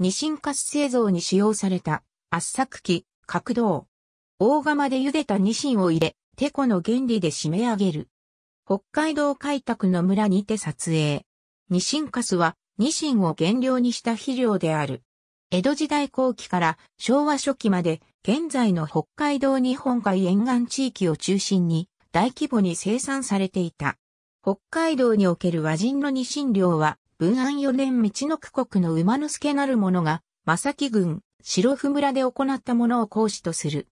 二進ス製造に使用された圧搾機、角銅。大釜で茹でたニシンを入れ、テコの原理で締め上げる。北海道開拓の村にて撮影。ニシンカスはニシンを原料にした肥料である。江戸時代後期から昭和初期まで現在の北海道日本海沿岸地域を中心に大規模に生産されていた。北海道における和人のニシンは文安四年道の区国の馬之助なる者が、正木軍、白府村で行ったものを講師とする。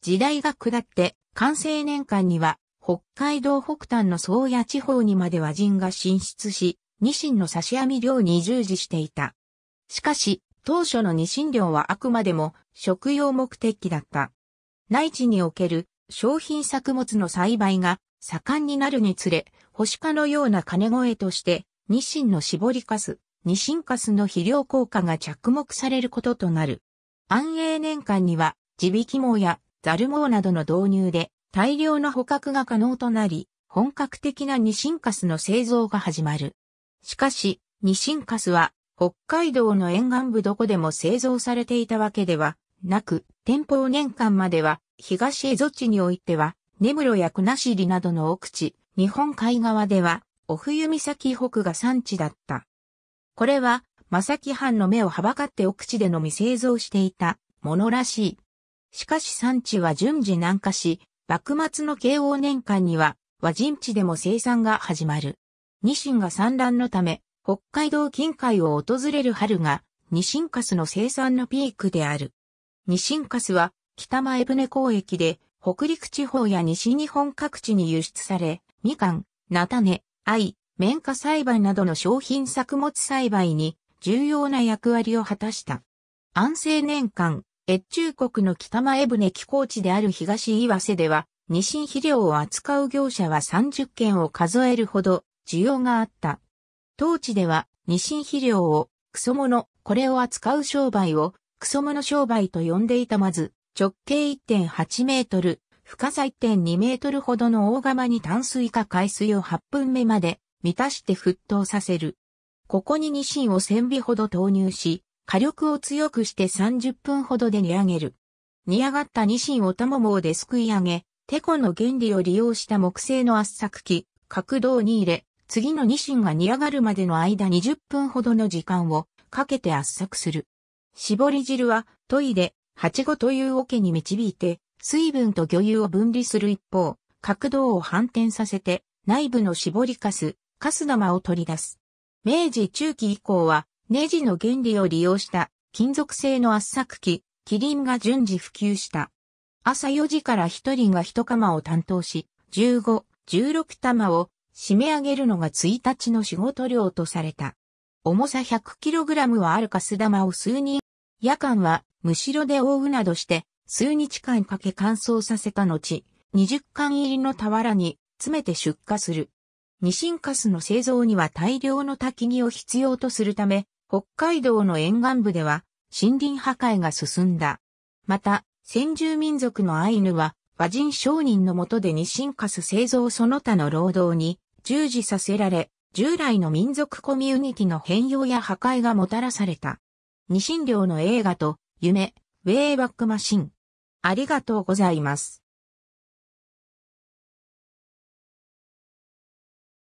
時代が下って、完成年間には、北海道北端の宗谷地方にまで和人が進出し、ニシンの刺し網漁に従事していた。しかし、当初のニシン漁はあくまでも食用目的だった。内地における商品作物の栽培が盛んになるにつれ、星化のような金声としてニシンの絞りカス、ニシンカスの肥料効果が着目されることとなる。安永年間には、地引き網やザル網などの導入で大量の捕獲が可能となり、本格的なニシンカスの製造が始まる。しかし、ニシンカスは北海道の沿岸部どこでも製造されていたわけではなく、天保年間までは東蝦夷地においては、根室や国後などの奥地、日本海側ではお冬岬北が産地だった。これは、正木藩の目をはばかって奥地で飲み製造していたものらしい。しかし産地は順次南下し、幕末の慶応年間には和人地でも生産が始まる。ニシンが産卵のため、北海道近海を訪れる春が、ニシンカスの生産のピークである。ニシンカスは、北前船交易で、北陸地方や西日本各地に輸出され、みかん、菜種、愛、綿花栽培などの商品作物栽培に重要な役割を果たした。安政年間、越中国の北前船寄港地である東岩瀬では、日清肥料を扱う業者は30件を数えるほど需要があった。当地では日清肥料をクソモノ、これを扱う商売をクソモノ商売と呼んでいたまず、直径1.8メートル、深さ1.2メートルほどの大釜に淡水か海水を8分目まで満たして沸騰させる。ここにニシンを1000尾ほど投入し、火力を強くして30分ほどで煮上げる。煮上がったニシンをタモモですくい上げ、テコの原理を利用した木製の圧搾機、角道に入れ、次のニシンが煮上がるまでの間20分ほどの時間をかけて圧搾する。絞り汁は研いで、鉢ごという桶に導いて、水分と魚油を分離する一方、角度を反転させて、内部の絞りかす、かす玉を取り出す。明治中期以降は、ネジの原理を利用した金属製の圧搾機、キリンが順次普及した。朝4時から1人が1釜を担当し、15、16玉を締め上げるのが1日の仕事量とされた。重さ 100kg はあるカス玉を数人、夜間はむしろで覆うなどして数日間かけ乾燥させた後、20缶入りの俵に詰めて出荷する。ニシンカスの製造には大量の焚き木を必要とするため、北海道の沿岸部では森林破壊が進んだ。また、先住民族のアイヌは和人商人の下でニシンカス製造その他の労働に従事させられ、従来の民族コミュニティの変容や破壊がもたらされた。ニシン漁の映画と夢、ウェイバックマシン、ありがとうございます。